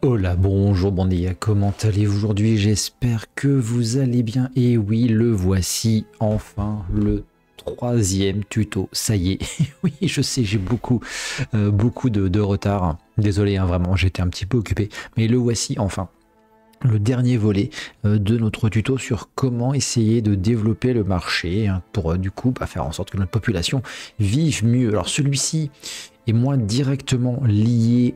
Hola, bonjour, bon comment allez-vous aujourd'hui J'espère que vous allez bien. Et oui, le voici, enfin, le troisième tuto. Ça y est, oui, je sais, j'ai beaucoup, euh, beaucoup de, retard. Désolé, hein, vraiment, j'étais un petit peu occupé. Mais le voici, enfin. Le dernier volet euh, de notre tuto sur comment essayer de développer le marché hein, pour euh, du coup bah, faire en sorte que notre population vive mieux. Alors celui-ci est moins directement lié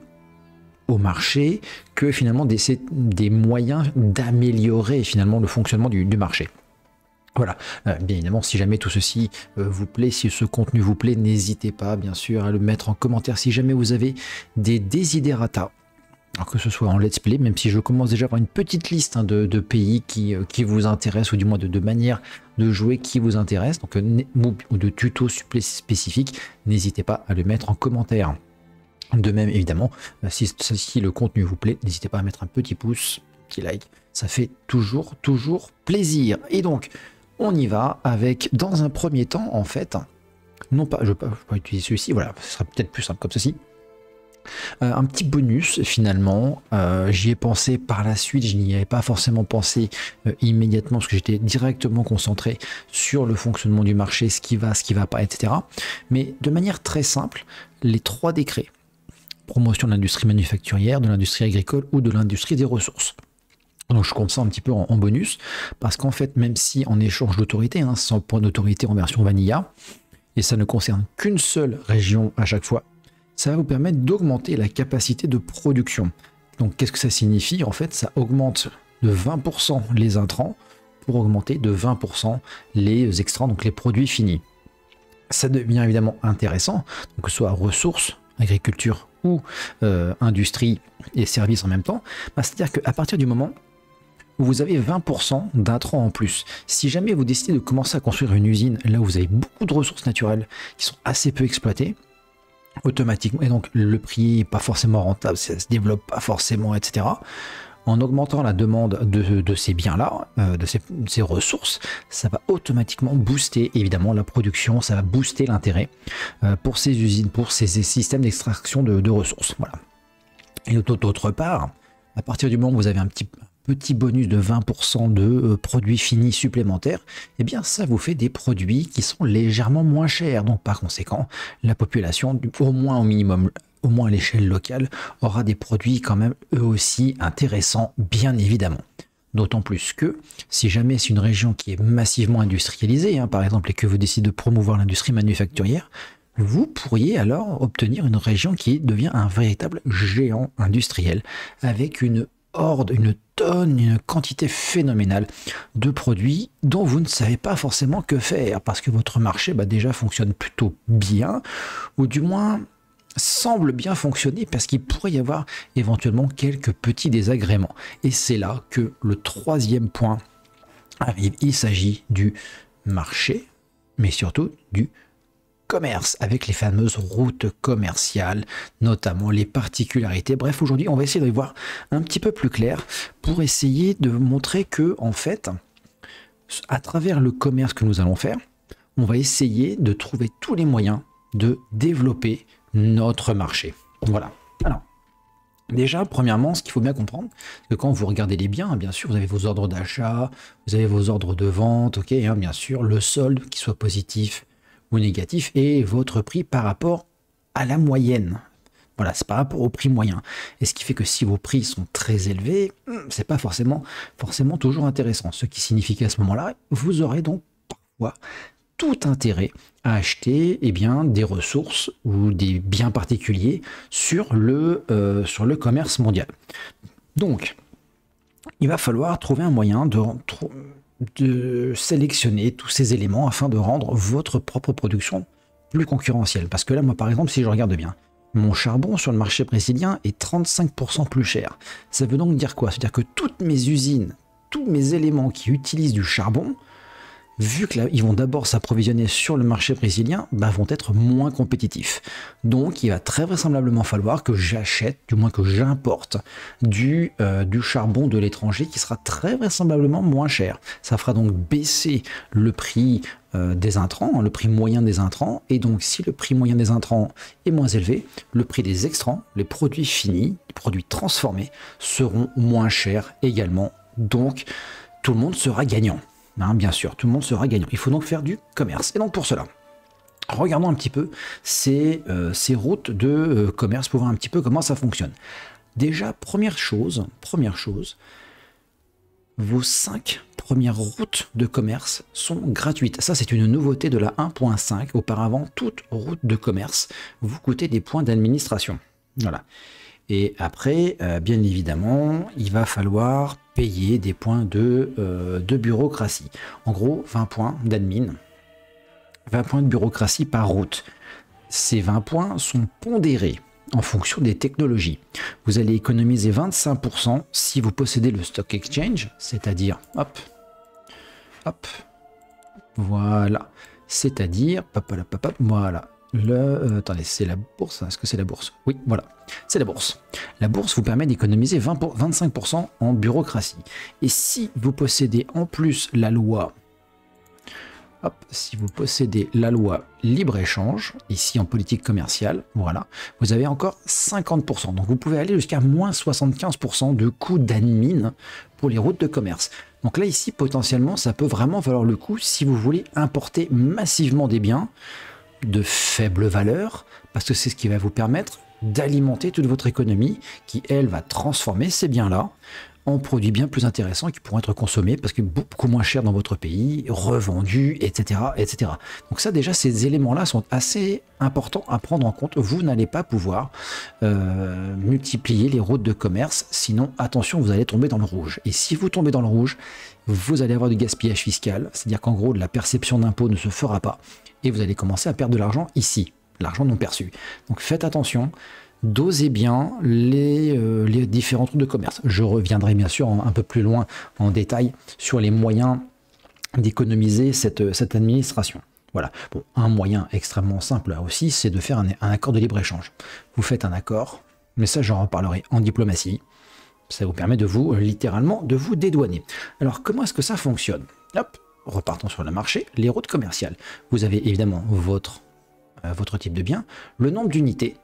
au marché que finalement des, des moyens d'améliorer finalement le fonctionnement du, marché. Voilà, euh, bien évidemment, si jamais tout ceci euh, vous plaît, si ce contenu vous plaît, n'hésitez pas bien sûr à le mettre en commentaire si jamais vous avez des désiderata Alors que ce soit en let's play, même si je commence déjà par une petite liste hein, de, pays euh, qui, vous intéressent, ou du moins de, de manières de jouer qui vous intéresse donc, ou de tutos spécifiques, n'hésitez pas à le mettre en commentaire. De même, évidemment, euh, si, le contenu vous plaît, n'hésitez pas à mettre un petit pouce, petit like, ça fait toujours, toujours plaisir. Et donc, on y va avec, dans un premier temps, en fait, non pas, je ne vais pas utiliser celui-ci, voilà, ce sera peut-être plus simple comme ceci. Euh, un petit bonus finalement, euh, j'y ai pensé par la suite, je n'y avais pas forcément pensé immédiatement parce que j'étais directement concentré sur le fonctionnement du marché, ce qui va, ce qui va pas, etc. Mais de manière très simple, les trois décrets promotion de l'industrie manufacturière, de l'industrie agricole ou de l'industrie des ressources. Donc je compte ça un petit peu en, bonus, parce qu'en fait, même si en échange d'autorité, 100 hein, points d'autorité en version vanilla, et ça ne concerne qu'une seule région à chaque fois, ça va vous permettre d'augmenter la capacité de production. Donc qu'est-ce que ça signifie En fait, ça augmente de 20% les intrants pour augmenter de 20% les extrants, donc les produits finis. Ça devient évidemment intéressant, que ce soit ressources, agriculture ou euh, industrie et services en même temps, bah, c'est-à-dire qu'à partir du moment où vous avez 20% d'intrants en plus, si jamais vous décidez de commencer à construire une usine là où vous avez beaucoup de ressources naturelles qui sont assez peu exploitées, automatiquement, et donc le prix n'est pas forcément rentable, ça se développe pas forcément, etc., en augmentant la demande de, ces biens-là, euh, de ces, ressources, ça va automatiquement booster évidemment la production, ça va booster l'intérêt euh, pour ces usines, pour ces, systèmes d'extraction de, ressources. Voilà. Et d'autre part, à partir du moment où vous avez un petit, petit bonus de 20% de euh, produits finis supplémentaires, eh bien ça vous fait des produits qui sont légèrement moins chers. Donc par conséquent, la population, au moins au minimum au moins à l'échelle locale, aura des produits quand même eux aussi intéressants, bien évidemment. D'autant plus que si jamais c'est une région qui est massivement industrialisée, hein, par exemple, et que vous décidez de promouvoir l'industrie manufacturière, vous pourriez alors obtenir une région qui devient un véritable géant industriel, avec une horde, une tonne, une quantité phénoménale de produits dont vous ne savez pas forcément que faire, parce que votre marché bah, déjà fonctionne plutôt bien, ou du moins semble bien fonctionner parce qu'il pourrait y avoir éventuellement quelques petits désagréments. Et c'est là que le troisième point arrive. Il s'agit du marché, mais surtout du commerce, avec les fameuses routes commerciales, notamment les particularités. Bref, aujourd'hui, on va essayer de voir un petit peu plus clair pour essayer de montrer que, en fait, à travers le commerce que nous allons faire, on va essayer de trouver tous les moyens de développer notre marché. Voilà. Alors, Déjà, premièrement, ce qu'il faut bien comprendre, c'est que quand vous regardez les biens, bien sûr, vous avez vos ordres d'achat, vous avez vos ordres de vente, ok, hein, bien sûr, le solde, qui soit positif ou négatif, et votre prix par rapport à la moyenne. Voilà, c'est par rapport au prix moyen. Et ce qui fait que si vos prix sont très élevés, hmm, c'est pas forcément, forcément toujours intéressant. Ce qui signifie qu'à ce moment-là, vous aurez donc parfois tout intérêt acheter et eh bien, des ressources ou des biens particuliers sur le, euh, sur le commerce mondial. Donc, il va falloir trouver un moyen de, de sélectionner tous ces éléments afin de rendre votre propre production plus concurrentielle. Parce que là, moi, par exemple, si je regarde bien, mon charbon sur le marché brésilien est 35% plus cher. Ça veut donc dire quoi C'est-à-dire que toutes mes usines, tous mes éléments qui utilisent du charbon, vu qu'ils vont d'abord s'approvisionner sur le marché brésilien, bah, vont être moins compétitifs. Donc il va très vraisemblablement falloir que j'achète, du moins que j'importe, du, euh, charbon de l'étranger qui sera très vraisemblablement moins cher. Ça fera donc baisser le prix euh, des intrants, hein, le prix moyen des intrants, et donc si le prix moyen des intrants est moins élevé, le prix des extrants, les produits finis, les produits transformés, seront moins chers également. Donc tout le monde sera gagnant bien sûr, tout le monde sera gagnant. Il faut donc faire du commerce. Et donc pour cela, regardons un petit peu ces, euh, routes de euh, commerce pour voir un petit peu comment ça fonctionne. Déjà, première chose, première chose, vos cinq premières routes de commerce sont gratuites. Ça, c'est une nouveauté de la 1.5. Auparavant, toute route de commerce vous coûtait des points d'administration. Voilà. Et après, euh, bien évidemment, il va falloir payer des points de, euh, bureaucratie. En gros, 20 points d'admin, 20 points de bureaucratie par route. Ces 20 points sont pondérés en fonction des technologies. Vous allez économiser 25% si vous possédez le stock exchange, c'est-à-dire, hop, hop, voilà, c'est-à-dire, voilà, euh, attendez, c'est la bourse hein, Est-ce que c'est la bourse Oui, voilà, c'est la bourse. La bourse vous permet d'économiser 25% en bureaucratie. Et si vous possédez en plus la loi, si vous possédez la loi libre-échange, ici en politique commerciale, voilà, vous avez encore 50%. Donc vous pouvez aller jusqu'à moins 75% de coûts d'admin pour les routes de commerce. Donc là, ici, potentiellement, ça peut vraiment valoir le coup si vous voulez importer massivement des biens de faible valeur, parce que c'est ce qui va vous permettre d'alimenter toute votre économie qui, elle, va transformer ces biens-là en produits bien plus intéressants qui pourront être consommés parce que beaucoup moins cher dans votre pays, revendus, etc. etc. Donc ça déjà, ces éléments-là sont assez importants à prendre en compte. Vous n'allez pas pouvoir euh, multiplier les routes de commerce, sinon attention, vous allez tomber dans le rouge. Et si vous tombez dans le rouge, vous allez avoir du gaspillage fiscal, c'est-à-dire qu'en gros, la perception d'impôts ne se fera pas et vous allez commencer à perdre de l'argent ici, l'argent non perçu. Donc faites attention. Dosez bien les, différentes euh, les différents de commerce. Je reviendrai bien sûr un, peu plus loin en détail sur les moyens d'économiser cette, euh, administration. Voilà. un moyen extrêmement simple aussi, c'est de faire un, accord de libre-échange. Vous faites un accord, mais ça j'en reparlerai en diplomatie. Ça vous permet de vous, euh, littéralement, de vous dédouaner. Alors comment est-ce que ça fonctionne Hop, repartons sur le marché, les routes commerciales. Vous avez évidemment votre, votre type de bien, le nombre d'unités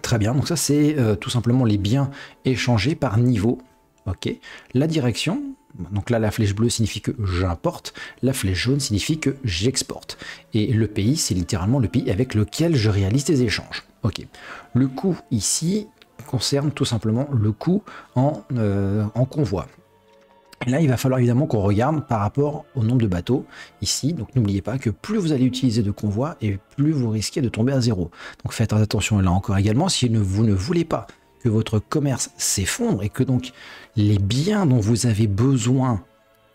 Très bien, donc ça c'est euh, tout simplement les biens échangés par niveau. Ok. La direction, donc là la flèche bleue signifie que j'importe, la flèche jaune signifie que j'exporte. Et le pays, c'est littéralement le pays avec lequel je réalise des échanges. Ok. Le coût ici concerne tout simplement le coût en, euh, en convoi. Là, il va falloir évidemment qu'on regarde par rapport au nombre de bateaux ici. Donc n'oubliez pas que plus vous allez utiliser de convois et plus vous risquez de tomber à zéro. Donc faites attention là encore également si vous ne voulez pas que votre commerce s'effondre et que donc les biens dont vous avez besoin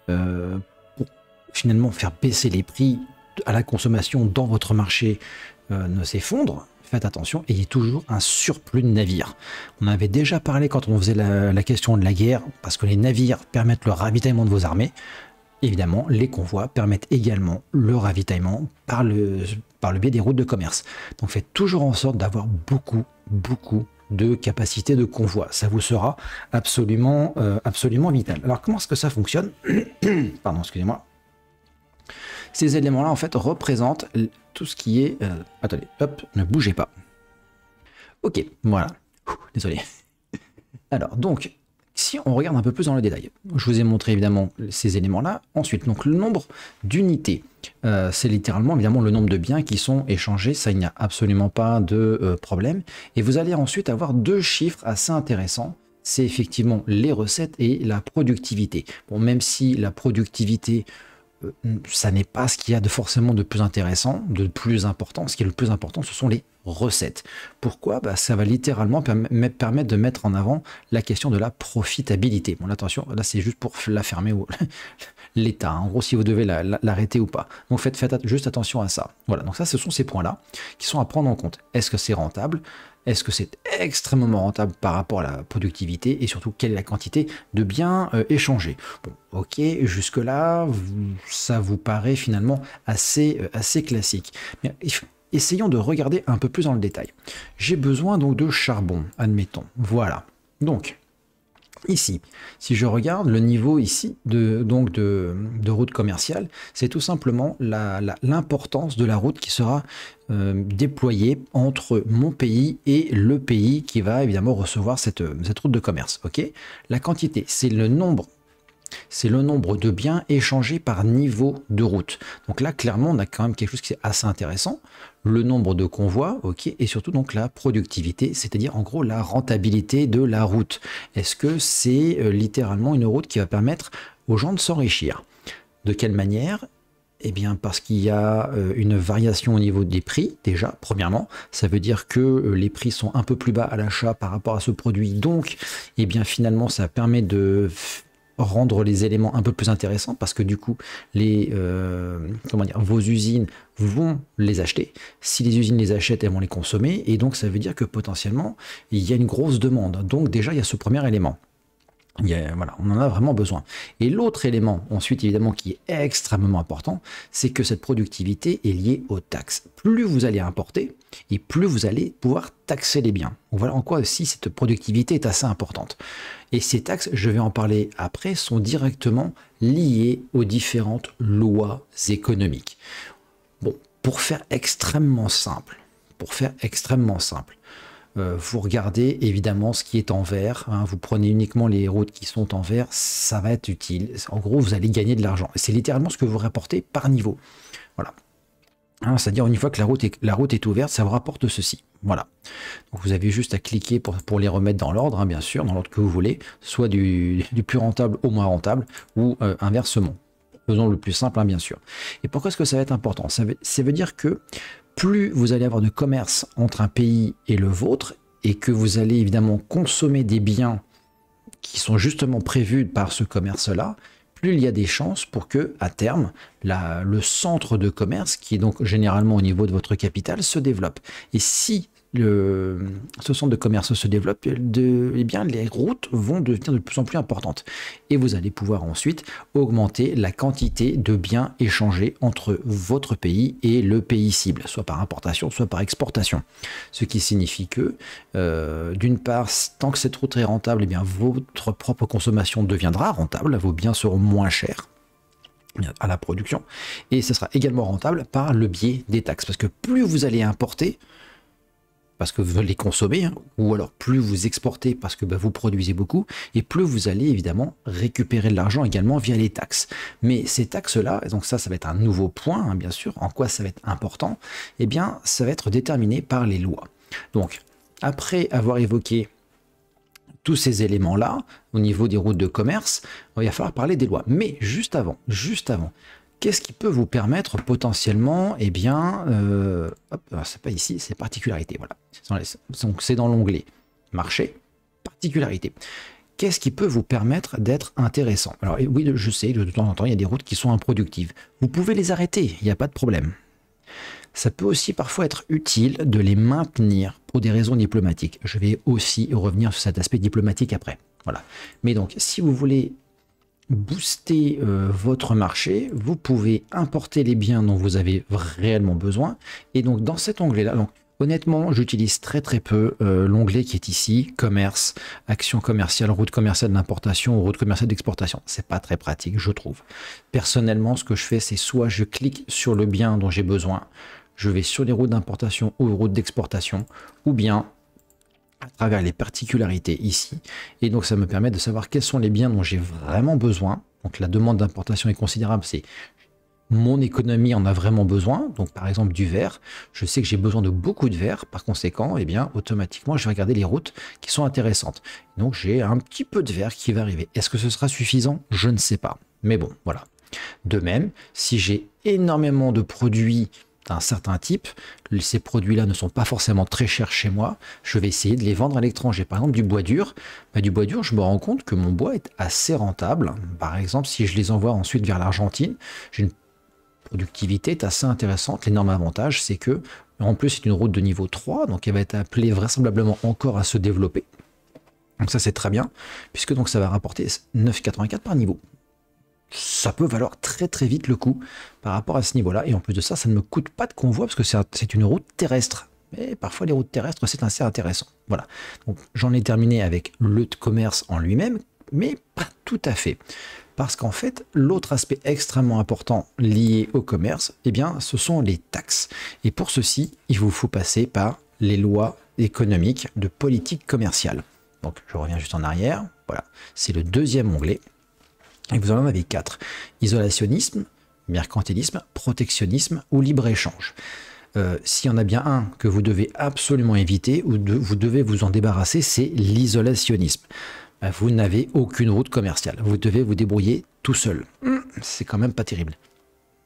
euh, pour finalement faire baisser les prix à la consommation dans votre marché euh, ne s'effondrent, faites attention, ayez toujours un surplus de navires. On avait déjà parlé quand on faisait la, question de la guerre, parce que les navires permettent le ravitaillement de vos armées. Évidemment, les convois permettent également le ravitaillement par le, par le biais des routes de commerce. Donc faites toujours en sorte d'avoir beaucoup, beaucoup de capacité de convoi. Ça vous sera absolument, euh, absolument vital. Alors comment est-ce que ça fonctionne Pardon, excusez-moi. Ces éléments-là, en fait, représentent tout ce qui est... Euh, attendez, hop, ne bougez pas. Ok, voilà. désolé. Alors, donc, si on regarde un peu plus dans le détail, je vous ai montré évidemment ces éléments-là. Ensuite, donc le nombre d'unités, euh, c'est littéralement évidemment le nombre de biens qui sont échangés. Ça, il n'y a absolument pas de euh, problème. Et vous allez ensuite avoir deux chiffres assez intéressants. C'est effectivement les recettes et la productivité. Bon, même si la productivité, euh, ça n'est pas ce qu'il y a de forcément de plus intéressant, de plus important. Ce qui est le plus important, ce sont les recettes. Pourquoi bah, Ça va littéralement permettre de mettre en avant la question de la profitabilité. Bon, attention, là, c'est juste pour la fermer ou l'état. Hein. En gros, si vous devez l'arrêter ou pas. Donc, faites, juste attention à ça. Voilà, donc ça, ce sont ces points-là qui sont à prendre en compte. Est-ce que c'est rentable est-ce que c'est extrêmement rentable par rapport à la productivité et surtout quelle est la quantité de biens euh, échangés bon, Ok, jusque-là, ça vous paraît finalement assez, euh, assez classique. Mais essayons de regarder un peu plus dans le détail. J'ai besoin donc de charbon, admettons. Voilà. Donc, Ici, si je regarde le niveau ici de, donc de, route commerciale, c'est tout simplement l'importance de la route qui sera euh, déployée entre mon pays et le pays qui va évidemment recevoir cette, euh, cette route de commerce. Ok la quantité, c'est le nombre c'est le nombre de biens échangés par niveau de route. Donc là, clairement, on a quand même quelque chose qui est assez intéressant. Le nombre de convois, ok, et surtout donc la productivité, c'est-à-dire en gros la rentabilité de la route. Est-ce que c'est euh, littéralement une route qui va permettre aux gens de s'enrichir De quelle manière eh bien parce qu'il y a euh, une variation au niveau des prix, déjà, premièrement. Ça veut dire que euh, les prix sont un peu plus bas à l'achat par rapport à ce produit. Donc, eh bien finalement, ça permet de rendre les éléments un peu plus intéressants parce que du coup, les, euh, comment dire, vos usines vont les acheter. Si les usines les achètent, elles vont les consommer et donc ça veut dire que potentiellement il y a une grosse demande. Donc déjà il y a ce premier élément. Il voilà, on en a vraiment besoin. Et l'autre élément, ensuite évidemment, qui est extrêmement important, c'est que cette productivité est liée aux taxes. Plus vous allez importer, et plus vous allez pouvoir taxer les biens. Voilà en quoi aussi cette productivité est assez importante. Et ces taxes, je vais en parler après, sont directement liées aux différentes lois économiques. Bon, pour faire extrêmement simple, pour faire extrêmement simple, euh, vous regardez évidemment ce qui est en vert, hein, vous prenez uniquement les routes qui sont en vert, ça va être utile. En gros, vous allez gagner de l'argent. C'est littéralement ce que vous rapportez par niveau. Voilà. Hein, c'est-à-dire une fois que la route, est, ouverte, ça vous rapporte ceci. Voilà. vous avez juste à cliquer pour, les remettre dans l'ordre, hein, bien sûr, dans l'ordre que vous voulez, soit du, plus rentable au moins rentable, ou euh, inversement. Faisons le plus simple, hein, bien sûr. Et pourquoi est-ce que ça va être important ça veut dire que plus vous allez avoir de commerce entre un pays et le vôtre, et que vous allez évidemment consommer des biens qui sont justement prévus par ce commerce-là, plus il y a des chances pour que, à terme, le centre de commerce, qui est donc généralement au niveau de votre capital, se développe. Et si ce centre de commerce se développe, eh bien, les routes vont devenir de plus en plus importantes. Et vous allez pouvoir ensuite augmenter la quantité de biens échangés entre votre pays et le pays cible, soit par importation, soit par exportation. Ce qui signifie que, euh, d'une part, tant que cette route est rentable, eh bien, votre propre consommation deviendra rentable, vos biens seront moins chers à la production, et ce sera également rentable par le biais des taxes, parce que plus vous allez importer, parce que vous les consommez, hein, ou alors plus vous exportez parce que bah, vous produisez beaucoup, et plus vous allez évidemment récupérer de l'argent également via les taxes. Mais ces taxes-là, donc ça, ça va être un nouveau point, hein, bien sûr, en quoi ça va être important, eh bien, ça va être déterminé par les lois. Donc, après avoir évoqué tous ces éléments-là, au niveau des routes de commerce, il va falloir parler des lois. Mais juste avant, juste avant, Qu'est-ce qui peut vous permettre potentiellement, eh bien, euh, hop, ah, c'est pas ici, c'est particularité, voilà. Donc c'est dans l'onglet marché, particularité. Qu'est-ce qui peut vous permettre d'être intéressant Alors oui, je sais, de temps en temps, il y a des routes qui sont improductives. Vous pouvez les arrêter, il n'y a pas de problème. Ça peut aussi parfois être utile de les maintenir pour des raisons diplomatiques. Je vais aussi revenir sur cet aspect diplomatique après. Voilà. Mais donc, si vous voulez booster euh, votre marché, vous pouvez importer les biens dont vous avez réellement besoin. Et donc dans cet onglet-là, honnêtement, j'utilise très très peu euh, l'onglet qui est ici, commerce, action commerciale, route commerciale d'importation ou route commerciale d'exportation. C'est pas très pratique, je trouve. Personnellement, ce que je fais, c'est soit je clique sur le bien dont j'ai besoin, je vais sur les routes d'importation ou routes d'exportation, ou bien à travers les particularités ici. Et donc ça me permet de savoir quels sont les biens dont j'ai vraiment besoin. Donc la demande d'importation est considérable, c'est mon économie en a vraiment besoin. Donc par exemple du verre, je sais que j'ai besoin de beaucoup de verre. Par conséquent, et eh bien automatiquement, je vais regarder les routes qui sont intéressantes. Donc j'ai un petit peu de verre qui va arriver. Est-ce que ce sera suffisant Je ne sais pas. Mais bon, voilà. De même, si j'ai énormément de produits d'un certain type. Ces produits-là ne sont pas forcément très chers chez moi. Je vais essayer de les vendre à l'étranger. Par exemple, du bois dur. Bah, du bois dur, je me rends compte que mon bois est assez rentable. Par exemple, si je les envoie ensuite vers l'Argentine, j'ai une productivité assez intéressante. L'énorme avantage, c'est que, en plus, c'est une route de niveau 3, donc elle va être appelée vraisemblablement encore à se développer. Donc ça, c'est très bien, puisque donc ça va rapporter 9,84 par niveau ça peut valoir très très vite le coup par rapport à ce niveau-là. Et en plus de ça, ça ne me coûte pas de convoi parce que c'est une route terrestre. Mais parfois, les routes terrestres, c'est assez intéressant. Voilà. Donc, j'en ai terminé avec le commerce en lui-même, mais pas tout à fait. Parce qu'en fait, l'autre aspect extrêmement important lié au commerce, eh bien, ce sont les taxes. Et pour ceci, il vous faut passer par les lois économiques de politique commerciale. Donc, je reviens juste en arrière. Voilà. C'est le deuxième onglet. Et vous en avez quatre. Isolationnisme, mercantilisme, protectionnisme ou libre-échange. Euh, s'il y en a bien un que vous devez absolument éviter ou que vous devez vous en débarrasser, c'est l'isolationnisme. Bah, vous n'avez aucune route commerciale. Vous devez vous débrouiller tout seul. Hum, c'est quand même pas terrible.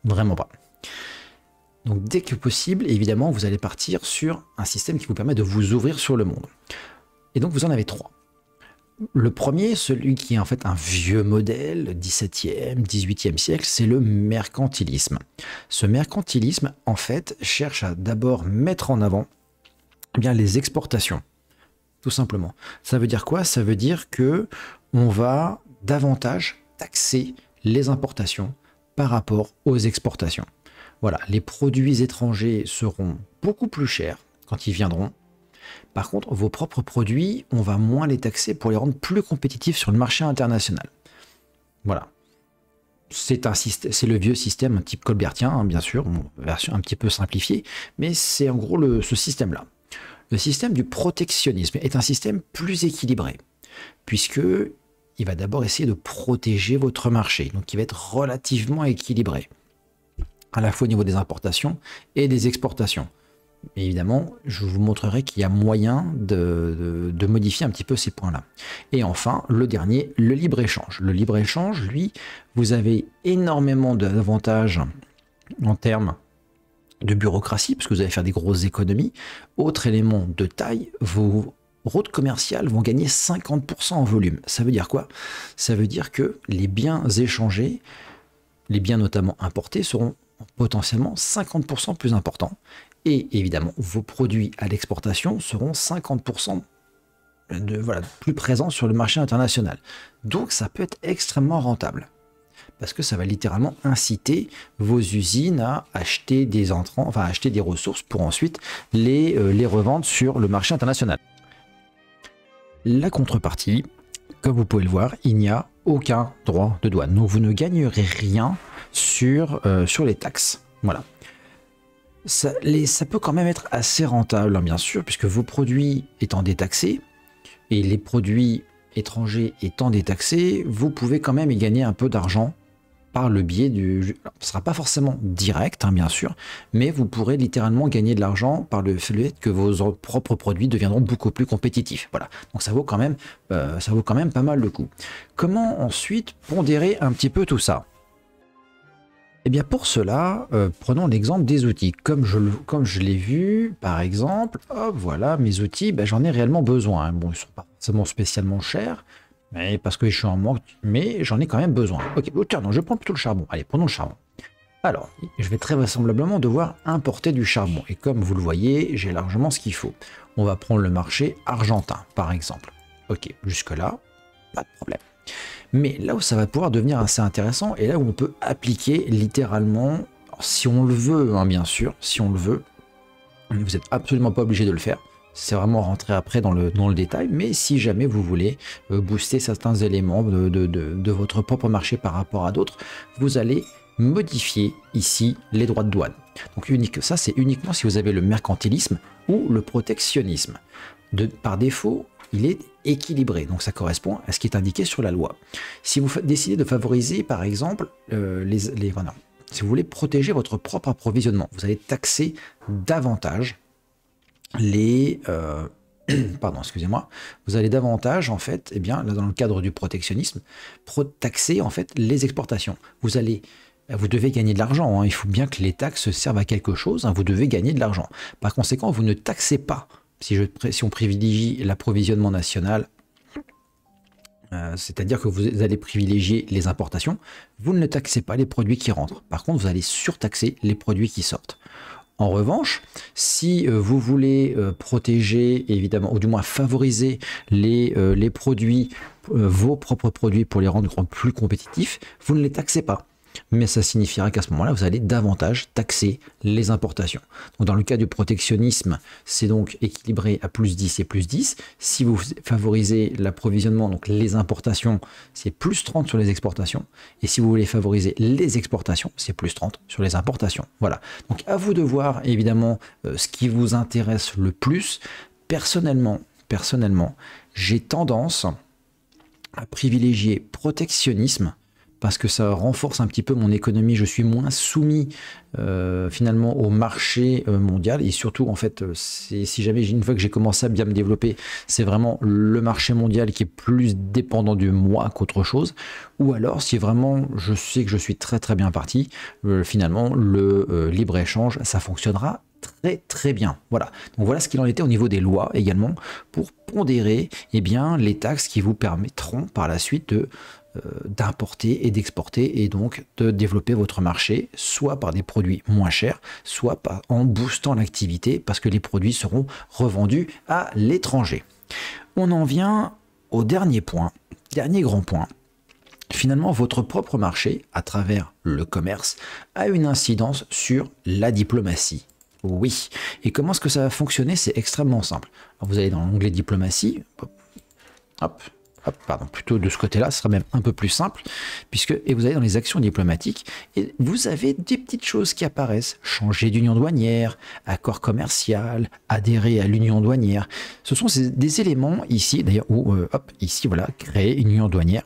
Vraiment pas. Donc dès que possible, évidemment, vous allez partir sur un système qui vous permet de vous ouvrir sur le monde. Et donc vous en avez trois. Le premier, celui qui est en fait un vieux modèle, 17e, 18e siècle, c'est le mercantilisme. Ce mercantilisme, en fait, cherche à d'abord mettre en avant eh bien, les exportations, tout simplement. Ça veut dire quoi Ça veut dire que on va davantage taxer les importations par rapport aux exportations. Voilà, les produits étrangers seront beaucoup plus chers quand ils viendront par contre, vos propres produits, on va moins les taxer pour les rendre plus compétitifs sur le marché international. Voilà. C'est le vieux système type colbertien, hein, bien sûr, version un petit peu simplifiée, mais c'est en gros ce système-là. Le système du protectionnisme est un système plus équilibré, puisque il va d'abord essayer de protéger votre marché, donc il va être relativement équilibré, à la fois au niveau des importations et des exportations évidemment, je vous montrerai qu'il y a moyen de, modifier un petit peu ces points-là. Et enfin, le dernier, le libre-échange. Le libre-échange, lui, vous avez énormément d'avantages en termes de bureaucratie, parce que vous allez faire des grosses économies. Autre élément de taille, vos routes commerciales vont gagner 50% en volume. Ça veut dire quoi Ça veut dire que les biens échangés, les biens notamment importés, seront potentiellement 50% plus importants. Et évidemment, vos produits à l'exportation seront 50% de, voilà, plus présents sur le marché international. Donc ça peut être extrêmement rentable. Parce que ça va littéralement inciter vos usines à acheter des entrants, enfin acheter des ressources pour ensuite les, euh, les revendre sur le marché international. La contrepartie, comme vous pouvez le voir, il n'y a aucun droit de douane. Donc vous ne gagnerez rien sur, euh, sur les taxes. Voilà ça, peut quand même être assez rentable, hein, bien sûr, puisque vos produits étant détaxés, et les produits étrangers étant détaxés, vous pouvez quand même y gagner un peu d'argent par le biais du... ce ne sera pas forcément direct, hein, bien sûr, mais vous pourrez littéralement gagner de l'argent par le fait que vos propres produits deviendront beaucoup plus compétitifs. Voilà, donc ça vaut quand même, euh, ça vaut quand même pas mal le coup. Comment ensuite pondérer un petit peu tout ça eh bien pour cela, euh, prenons l'exemple des outils. Comme je, l'ai vu, par exemple, hop, voilà, mes outils, ben, j'en ai réellement besoin. Hein. Bon, ils ne sont pas forcément spécialement chers, mais parce que je suis en manque, mais j'en ai quand même besoin. Ok, oh, tiens, non, je prends plutôt le charbon. Allez, prenons le charbon. Alors, je vais très vraisemblablement devoir importer du charbon. Et comme vous le voyez, j'ai largement ce qu'il faut. On va prendre le marché argentin, par exemple. Ok, jusque-là, pas de problème. Mais là où ça va pouvoir devenir assez intéressant et là où on peut appliquer littéralement, si on le veut, hein, bien sûr, si on le veut, vous n'êtes absolument pas obligé de le faire. C'est vraiment rentrer après dans le, le détail, mais si jamais vous voulez euh, booster certains éléments de, votre propre marché par rapport à d'autres, vous allez modifier ici les droits de douane. Donc unique, ça c'est uniquement si vous avez le mercantilisme ou le protectionnisme. De, par défaut, il est équilibré. Donc ça correspond à ce qui est indiqué sur la loi. Si vous décidez de favoriser, par exemple, euh, les, les si vous voulez protéger votre propre approvisionnement, vous allez taxer davantage les euh, pardon, excusez-moi, vous allez davantage, en fait, eh bien, dans le cadre du protectionnisme, taxer, en fait, les exportations. Vous allez, euh, vous devez gagner de l'argent, hein. il faut bien que les taxes servent à quelque chose, hein. vous devez gagner de l'argent. Par conséquent, vous ne taxez pas si, je, si on privilégie l'approvisionnement national, euh, c'est-à-dire que vous allez privilégier les importations, vous ne taxez pas les produits qui rentrent. Par contre, vous allez surtaxer les produits qui sortent. En revanche, si euh, vous voulez euh, protéger, évidemment, ou du moins favoriser les, les produits, vos propres produits pour les rendre plus compétitifs, vous ne les taxez pas mais ça signifiera qu'à ce moment-là, vous allez davantage taxer les importations. Donc dans le cas du protectionnisme, c'est donc équilibré à plus 10 et plus 10. Si vous favorisez l'approvisionnement, donc les importations, c'est plus 30 sur les exportations. Et si vous voulez favoriser les exportations, c'est plus 30 sur les importations. Voilà. Donc à vous de voir évidemment euh, ce qui vous intéresse le plus. Personnellement, personnellement, j'ai tendance à privilégier protectionnisme parce que ça renforce un petit peu mon économie. Je suis moins soumis euh, finalement au marché euh, mondial et surtout en fait, euh, si jamais une fois que j'ai commencé à bien me développer, c'est vraiment le marché mondial qui est plus dépendant de moi qu'autre chose. Ou alors, si vraiment je sais que je suis très très bien parti, finalement le libre échange, ça fonctionnera très très bien. Voilà. Donc voilà ce qu'il en était au niveau des lois également pour pondérer et eh bien, les taxes qui vous permettront par la suite de euh, d'importer et d'exporter et donc de développer votre marché, soit par des produits moins chers, soit en boostant l'activité parce que les produits seront revendus à l'étranger. On en vient au dernier point, dernier grand point. Finalement, votre propre marché, à travers le commerce, a une incidence sur la diplomatie. Oui. Et comment est-ce que ça va fonctionner C'est extrêmement simple. vous allez dans l'onglet diplomatie. Hop, ah, pardon, plutôt de ce côté-là, ce sera même un peu plus simple, puisque, et vous allez dans les actions diplomatiques, et vous avez des petites choses qui apparaissent, changer d'union douanière, accord commercial, adhérer à l'union douanière, ce sont des éléments ici, d'ailleurs, ou euh, hop, ici, voilà, créer une union douanière,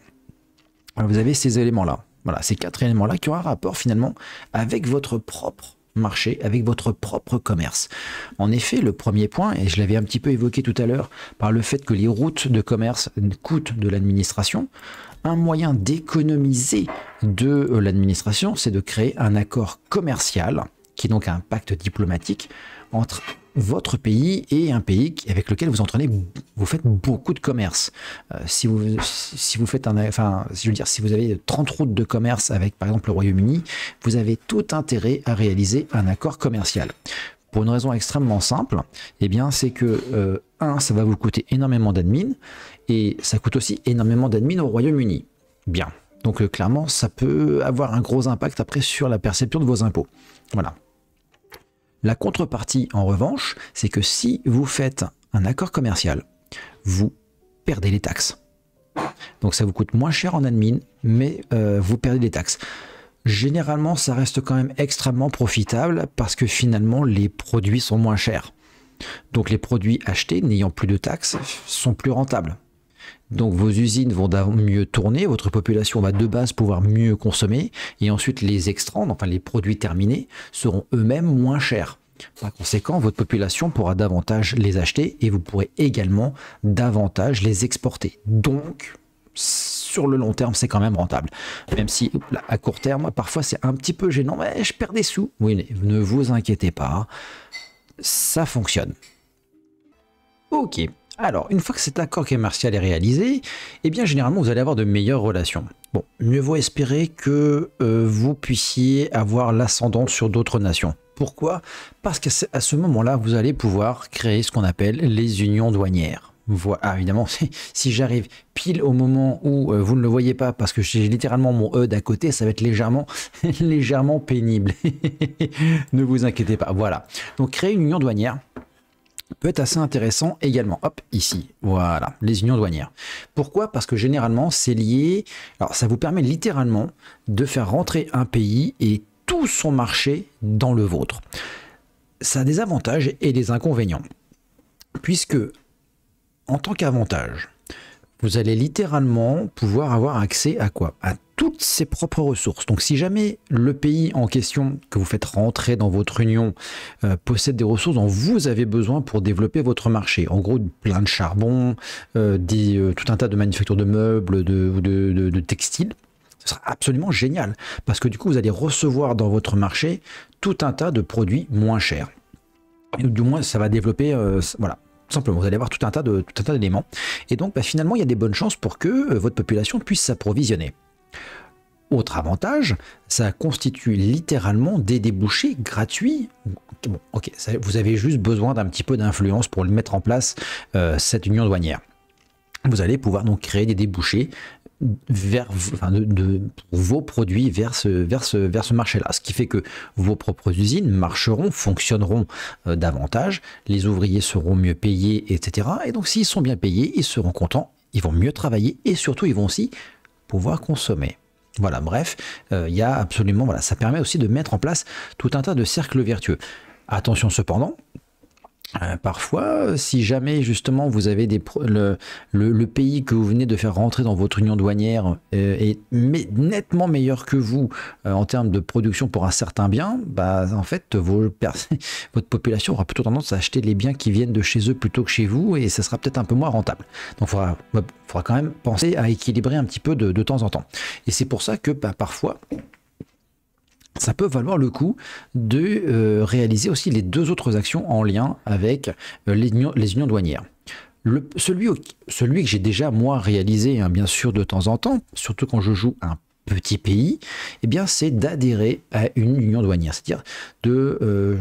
alors vous avez ces éléments-là, voilà, ces quatre éléments-là qui ont un rapport finalement avec votre propre marché avec votre propre commerce. En effet, le premier point, et je l'avais un petit peu évoqué tout à l'heure, par le fait que les routes de commerce coûtent de l'administration, un moyen d'économiser de l'administration, c'est de créer un accord commercial, qui est donc un pacte diplomatique, entre votre pays est un pays avec lequel vous entraînez, vous faites beaucoup de commerce. Euh, si, vous, si vous faites un, je veux dire, si vous avez 30 routes de commerce avec, par exemple, le Royaume-Uni, vous avez tout intérêt à réaliser un accord commercial. Pour une raison extrêmement simple, eh bien, c'est que euh, un, ça va vous coûter énormément d'admin et ça coûte aussi énormément d'admin au Royaume-Uni. Bien. Donc euh, clairement, ça peut avoir un gros impact après sur la perception de vos impôts. Voilà. La contrepartie, en revanche, c'est que si vous faites un accord commercial, vous perdez les taxes. Donc ça vous coûte moins cher en admin, mais euh, vous perdez les taxes. Généralement, ça reste quand même extrêmement profitable parce que finalement, les produits sont moins chers. Donc les produits achetés, n'ayant plus de taxes, sont plus rentables. Donc vos usines vont mieux tourner, votre population va de base pouvoir mieux consommer, et ensuite les extrandes, enfin les produits terminés, seront eux-mêmes moins chers. Par conséquent, votre population pourra davantage les acheter et vous pourrez également davantage les exporter. Donc, sur le long terme, c'est quand même rentable. Même si à court terme, parfois c'est un petit peu gênant, mais je perds des sous. Oui, ne vous inquiétez pas, ça fonctionne. Ok. Alors, une fois que cet accord commercial est réalisé, eh bien, généralement, vous allez avoir de meilleures relations. Bon, mieux vaut espérer que euh, vous puissiez avoir l'ascendant sur d'autres nations. Pourquoi Parce qu'à ce moment-là, vous allez pouvoir créer ce qu'on appelle les unions douanières. Voilà, ah, évidemment, si j'arrive pile au moment où euh, vous ne le voyez pas parce que j'ai littéralement mon E d'à côté, ça va être légèrement, légèrement pénible. ne vous inquiétez pas. Voilà. Donc, créer une union douanière, peut être assez intéressant également. Hop, ici, voilà, les unions douanières. Pourquoi Parce que généralement, c'est lié, alors ça vous permet littéralement de faire rentrer un pays et tout son marché dans le vôtre. Ça a des avantages et des inconvénients. Puisque, en tant qu'avantage, vous allez littéralement pouvoir avoir accès à quoi ses propres ressources. Donc si jamais le pays en question que vous faites rentrer dans votre union euh, possède des ressources dont vous avez besoin pour développer votre marché, en gros plein de charbon, euh, euh, tout un tas de manufactures de meubles, de, de, textiles, ce sera absolument génial parce que du coup vous allez recevoir dans votre marché tout un tas de produits moins chers. du moins ça va développer, voilà, simplement. Vous allez avoir tout un tas tas d'éléments. Et donc, bah, finalement, il y a des bonnes chances pour que votre population puisse s'approvisionner. Autre avantage, ça constitue littéralement des débouchés gratuits. ok, vous avez juste besoin d'un petit peu d'influence pour mettre en place euh, cette union douanière. Vous allez pouvoir donc créer des débouchés vers, de, vos produits vers ce, marché-là. Ce qui fait que vos propres usines marcheront, fonctionneront euh, davantage, les ouvriers seront mieux payés, etc. Et donc s'ils sont bien payés, ils seront contents, ils vont mieux travailler et surtout ils vont aussi pouvoir consommer. Voilà, bref, euh, il y a absolument, voilà, ça permet aussi de mettre en place tout un tas de cercles vertueux. Attention cependant, euh, parfois, si jamais justement vous avez des le, pays que vous venez de faire rentrer dans votre union douanière euh, est nettement meilleur que vous euh, en termes de production pour un certain bien, bah, en fait, votre population aura plutôt tendance à acheter les biens qui viennent de chez eux plutôt que chez vous et ça sera peut-être un peu moins rentable. Donc, il faudra, quand même penser à équilibrer un petit peu de, temps en temps. Et c'est pour ça que bah, parfois, ça peut valoir le coup de euh, réaliser aussi les deux autres actions en lien avec euh, les, unions, douanières. celui, que j'ai déjà moi réalisé hein, bien sûr de temps en temps, surtout quand je joue un petit pays, eh bien c'est d'adhérer à une union douanière, c'est-à-dire de euh,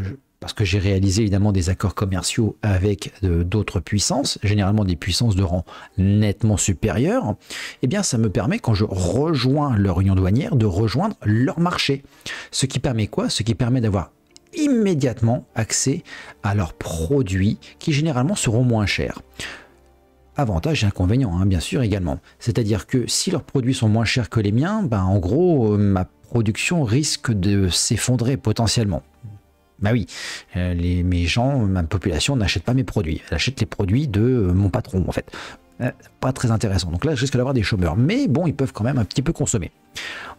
parce que j'ai réalisé évidemment des accords commerciaux avec euh, d'autres puissances, généralement des puissances de rang nettement supérieur, et eh bien ça me permet quand je rejoins leur union douanière de rejoindre leur marché. Ce qui permet quoi Ce qui permet d'avoir immédiatement accès à leurs produits qui généralement seront moins chers. Avantages et inconvénients, hein, bien sûr, également. C'est-à-dire que si leurs produits sont moins chers que les miens, ben, en gros, euh, ma production risque de s'effondrer potentiellement. Bah oui, euh, les, mes gens, ma population n'achète pas mes produits. Elle achète les produits de euh, mon patron, en fait. Euh, pas très intéressant. Donc là, je risque d'avoir des chômeurs. Mais bon, ils peuvent quand même un petit peu consommer.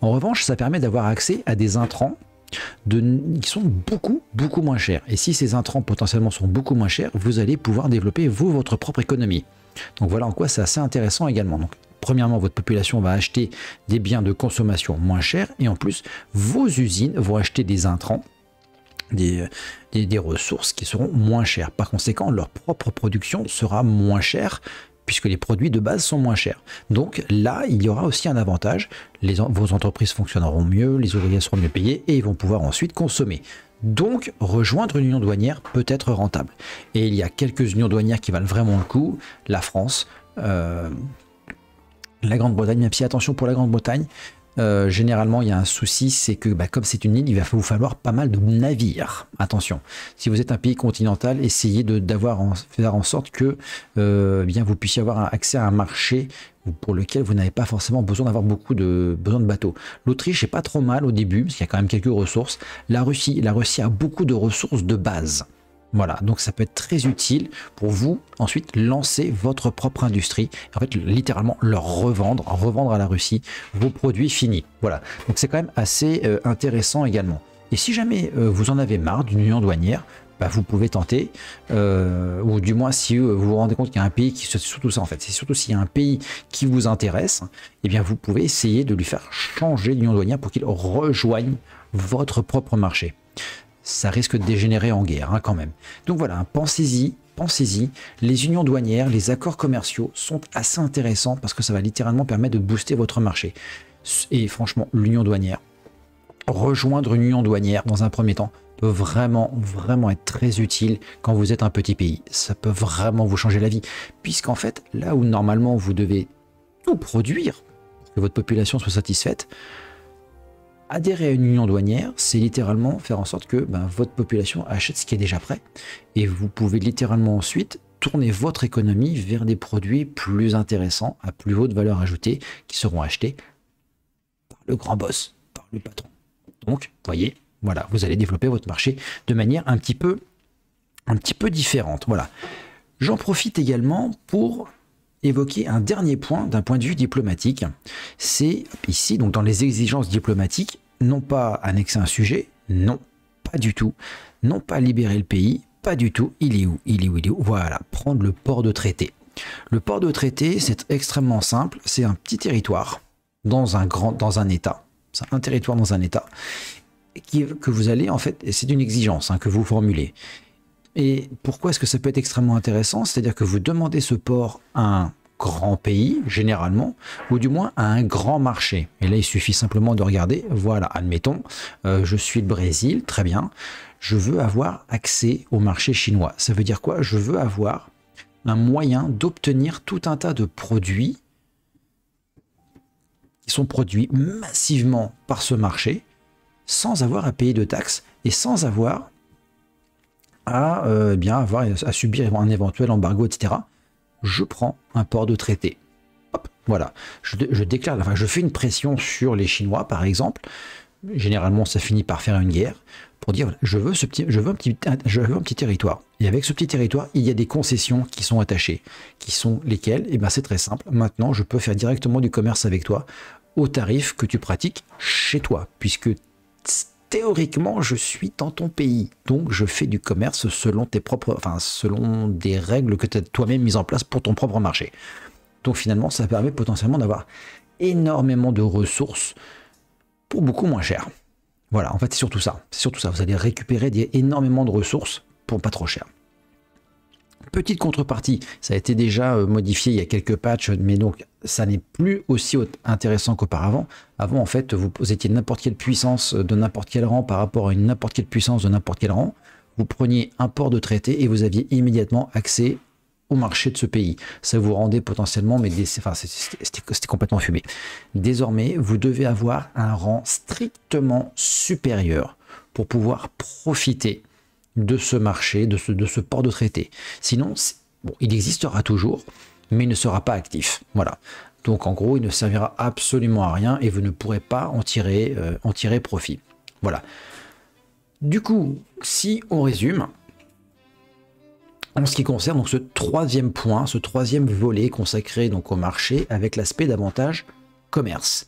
En revanche, ça permet d'avoir accès à des intrants qui sont beaucoup, beaucoup moins chers. Et si ces intrants potentiellement sont beaucoup moins chers, vous allez pouvoir développer, vous, votre propre économie. Donc voilà en quoi c'est assez intéressant également. Donc, premièrement, votre population va acheter des biens de consommation moins chers et en plus, vos usines vont acheter des intrants des, des, ressources qui seront moins chères. Par conséquent, leur propre production sera moins chère puisque les produits de base sont moins chers. Donc là, il y aura aussi un avantage. vos entreprises fonctionneront mieux, les ouvriers seront mieux payés et ils vont pouvoir ensuite consommer. Donc, rejoindre une union douanière peut être rentable. Et il y a quelques unions douanières qui valent vraiment le coup. La France, euh, la Grande-Bretagne, même si attention pour la Grande-Bretagne, euh, généralement, il y a un souci, c'est que bah, comme c'est une île, il va vous falloir pas mal de navires. Attention, si vous êtes un pays continental, essayez d'avoir en, faire en sorte que euh, eh bien vous puissiez avoir accès à un marché pour lequel vous n'avez pas forcément besoin d'avoir beaucoup de besoin de bateaux. L'Autriche est pas trop mal au début, parce qu'il y a quand même quelques ressources. La Russie, la Russie a beaucoup de ressources de base. Voilà, donc ça peut être très utile pour vous ensuite lancer votre propre industrie, en fait littéralement leur revendre, revendre à la Russie vos produits finis. Voilà, donc c'est quand même assez euh, intéressant également. Et si jamais euh, vous en avez marre d'une union douanière, bah, vous pouvez tenter, euh, ou du moins si vous vous rendez compte qu'il y a un pays qui, c'est surtout ça en fait, c'est surtout s'il y a un pays qui vous intéresse, eh bien vous pouvez essayer de lui faire changer l'union douanière pour qu'il rejoigne votre propre marché ça risque de dégénérer en guerre hein, quand même. Donc voilà, hein, pensez-y, pensez-y. Les unions douanières, les accords commerciaux sont assez intéressants parce que ça va littéralement permettre de booster votre marché. Et franchement, l'union douanière, rejoindre une union douanière dans un premier temps peut vraiment, vraiment être très utile quand vous êtes un petit pays. Ça peut vraiment vous changer la vie. Puisqu'en fait, là où normalement vous devez tout produire, que votre population soit satisfaite, adhérer à une union douanière, c'est littéralement faire en sorte que ben, votre population achète ce qui est déjà prêt. Et vous pouvez littéralement ensuite tourner votre économie vers des produits plus intéressants, à plus haute valeur ajoutée, qui seront achetés par le grand boss, par le patron. Donc, voyez, voilà, vous allez développer votre marché de manière un petit peu, un petit peu différente. Voilà. J'en profite également pour évoquer un dernier point d'un point de vue diplomatique. C'est ici, donc dans les exigences diplomatiques, non pas annexer un sujet, non, pas du tout, non pas libérer le pays, pas du tout, il est où, il est où, il est où, voilà, prendre le port de traité. Le port de traité, c'est extrêmement simple, c'est un petit territoire dans un grand, dans un État, c'est un territoire dans un État, qui, que vous allez en fait, c'est une exigence hein, que vous formulez, et pourquoi est-ce que ça peut être extrêmement intéressant C'est-à-dire que vous demandez ce port à un grand pays, généralement, ou du moins à un grand marché. Et là, il suffit simplement de regarder, voilà, admettons, euh, je suis le Brésil, très bien, je veux avoir accès au marché chinois. Ça veut dire quoi Je veux avoir un moyen d'obtenir tout un tas de produits qui sont produits massivement par ce marché sans avoir à payer de taxes et sans avoir à, euh, eh bien, avoir, à subir un éventuel embargo, etc., je prends un port de traité. voilà, je, déclare, enfin, je fais une pression sur les Chinois, par exemple. Généralement, ça finit par faire une guerre pour dire je veux ce petit, je veux un petit, je veux un petit territoire. Et avec ce petit territoire, il y a des concessions qui sont attachées, qui sont lesquelles Et eh ben, c'est très simple. Maintenant, je peux faire directement du commerce avec toi au tarif que tu pratiques chez toi, puisque théoriquement, je suis dans ton pays. Donc, je fais du commerce selon tes propres, enfin, selon des règles que tu as toi-même mises en place pour ton propre marché. Donc, finalement, ça permet potentiellement d'avoir énormément de ressources pour beaucoup moins cher. Voilà, en fait, c'est surtout ça. C'est surtout ça. Vous allez récupérer des, énormément de ressources pour pas trop cher. Petite contrepartie, ça a été déjà euh, modifié il y a quelques patchs, mais donc ça n'est plus aussi intéressant qu'auparavant. Avant, en fait, vous posiez n'importe quelle puissance de n'importe quel rang par rapport à une n'importe quelle puissance de n'importe quel rang. Vous preniez un port de traité et vous aviez immédiatement accès au marché de ce pays. Ça vous rendait potentiellement, mais c'était complètement fumé. Désormais, vous devez avoir un rang strictement supérieur pour pouvoir profiter de ce marché, de ce, port de traité. Sinon, il existera toujours, mais il ne sera pas actif. Voilà. Donc en gros, il ne servira absolument à rien et vous ne pourrez pas en tirer, euh, en tirer profit. Voilà. Du coup, si on résume, en ce qui concerne donc ce troisième point, ce troisième volet consacré donc au marché avec l'aspect davantage commerce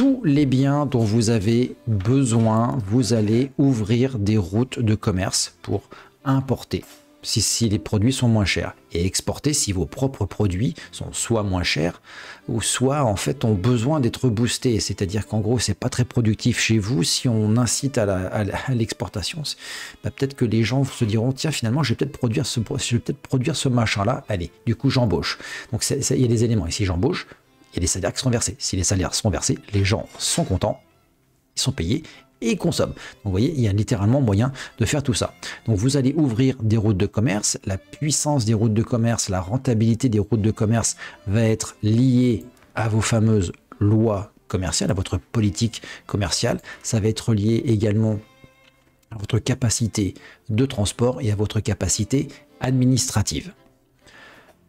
tous les biens dont vous avez besoin, vous allez ouvrir des routes de commerce pour importer. Si, si, les produits sont moins chers et exporter si vos propres produits sont soit moins chers ou soit en fait ont besoin d'être boostés c'est à dire qu'en gros c'est pas très productif chez vous si on incite à l'exportation bah, peut-être que les gens se diront tiens finalement je vais peut-être produire ce je vais peut-être produire ce machin là allez du coup j'embauche donc il y a des éléments ici j'embauche il y a des salaires qui sont versés. Si les salaires sont versés, les gens sont contents, ils sont payés et consomment. Donc vous voyez, il y a littéralement moyen de faire tout ça. Donc vous allez ouvrir des routes de commerce, la puissance des routes de commerce, la rentabilité des routes de commerce va être liée à vos fameuses lois commerciales, à votre politique commerciale. Ça va être lié également à votre capacité de transport et à votre capacité administrative.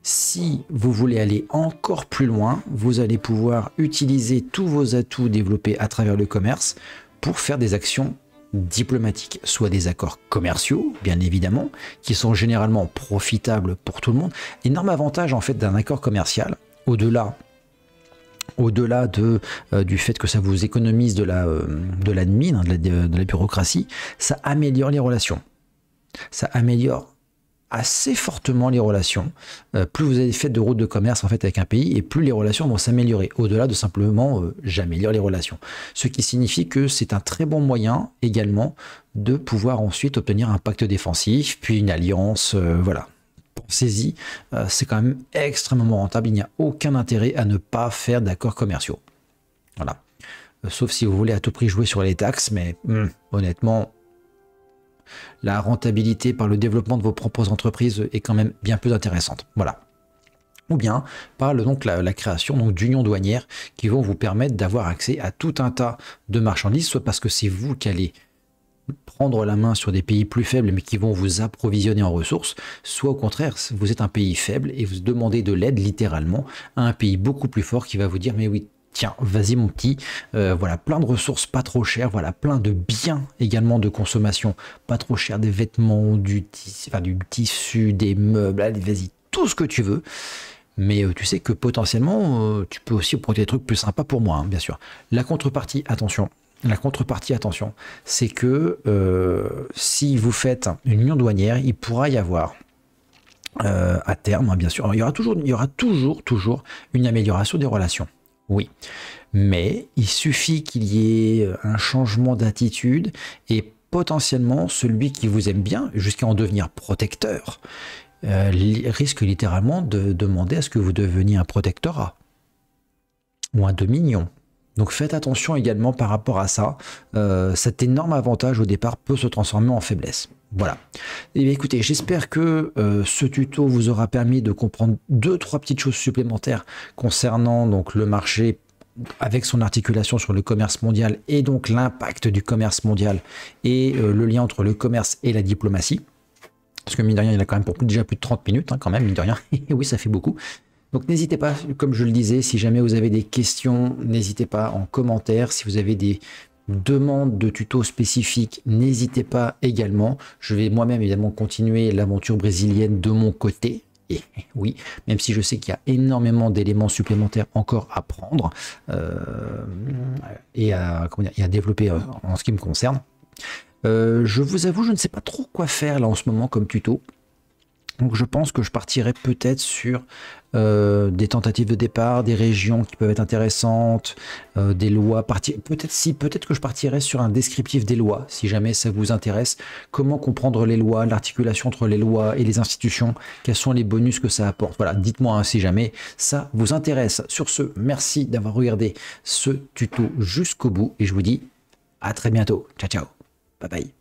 Si vous voulez aller encore plus loin, vous allez pouvoir utiliser tous vos atouts développés à travers le commerce pour faire des actions diplomatiques, soit des accords commerciaux, bien évidemment, qui sont généralement profitables pour tout le monde. Énorme avantage en fait d'un accord commercial, au-delà au de, euh, du fait que ça vous économise de la, euh, de l'admin, de, de, la bureaucratie, ça améliore les relations. Ça améliore assez fortement les relations. Euh, plus vous avez fait de route de commerce en fait avec un pays et plus les relations vont s'améliorer, au-delà de simplement euh, j'améliore les relations. Ce qui signifie que c'est un très bon moyen également de pouvoir ensuite obtenir un pacte défensif, puis une alliance, euh, voilà. pensez c'est quand même extrêmement rentable, il n'y a aucun intérêt à ne pas faire d'accords commerciaux. Voilà. Sauf si vous voulez à tout prix jouer sur les taxes, mais hmm, honnêtement, la rentabilité par le développement de vos propres entreprises est quand même bien plus intéressante. Voilà ou bien par donc la, la création d'unions douanières qui vont vous permettre d'avoir accès à tout un tas de marchandises, soit parce que c'est vous qui allez prendre la main sur des pays plus faibles mais qui vont vous approvisionner en ressources, soit au contraire, vous êtes un pays faible et vous demandez de l'aide littéralement à un pays beaucoup plus fort qui va vous dire mais oui, tiens, vas-y mon petit, euh, voilà, plein de ressources pas trop chères, voilà, plein de biens également de consommation, pas trop chers, des vêtements, du, tissu, du tissu, des meubles, allez, vas-y, tout ce que tu veux. Mais euh, tu sais que potentiellement, euh, tu peux aussi prendre des trucs plus sympas pour moi, hein, bien sûr. La contrepartie, attention, la contrepartie, attention, c'est que si vous faites une union douanière, il pourra y avoir à terme, hein, bien sûr. il y aura toujours, il y aura toujours, toujours une amélioration des relations oui. Mais il suffit qu'il y ait euh, un changement d'attitude et potentiellement celui qui vous aime bien, jusqu'à en devenir protecteur, euh, risque littéralement de demander à ce que vous deveniez un protectorat ou un dominion. Donc faites attention également par rapport à ça. Euh, cet énorme avantage au départ peut se transformer en faiblesse. Voilà. Et eh bien écoutez, j'espère que euh, ce tuto vous aura permis de comprendre deux, trois petites choses supplémentaires concernant donc le marché avec son articulation sur le commerce mondial et donc l'impact du commerce mondial et euh, le lien entre le commerce et la diplomatie. Parce que mine de rien, il a quand même déjà plus de 30 minutes, hein, quand même, mine de rien. oui, ça fait beaucoup. Donc n'hésitez pas, comme je le disais, si jamais vous avez des questions, n'hésitez pas en commentaire. Si vous avez des demandes de tutos spécifiques, n'hésitez pas également. Je vais moi-même évidemment continuer l'aventure brésilienne de mon côté. Et oui, même si je sais qu'il y a énormément d'éléments supplémentaires encore à prendre euh, et, à, développer euh, en ce qui me concerne. Euh, je vous avoue, je ne sais pas trop quoi faire là en ce moment comme tuto. Donc je pense que je partirai peut-être sur euh, des tentatives de départ, des régions qui peuvent être intéressantes, euh, des lois. Peut-être si, peut-être que je partirai sur un descriptif des lois, si jamais ça vous intéresse. Comment comprendre les lois, l'articulation entre les lois et les institutions, quels sont les bonus que ça apporte. Voilà, dites-moi hein, si jamais ça vous intéresse. Sur ce, merci d'avoir regardé ce tuto jusqu'au bout et je vous dis à très bientôt. Ciao ciao. Bye bye.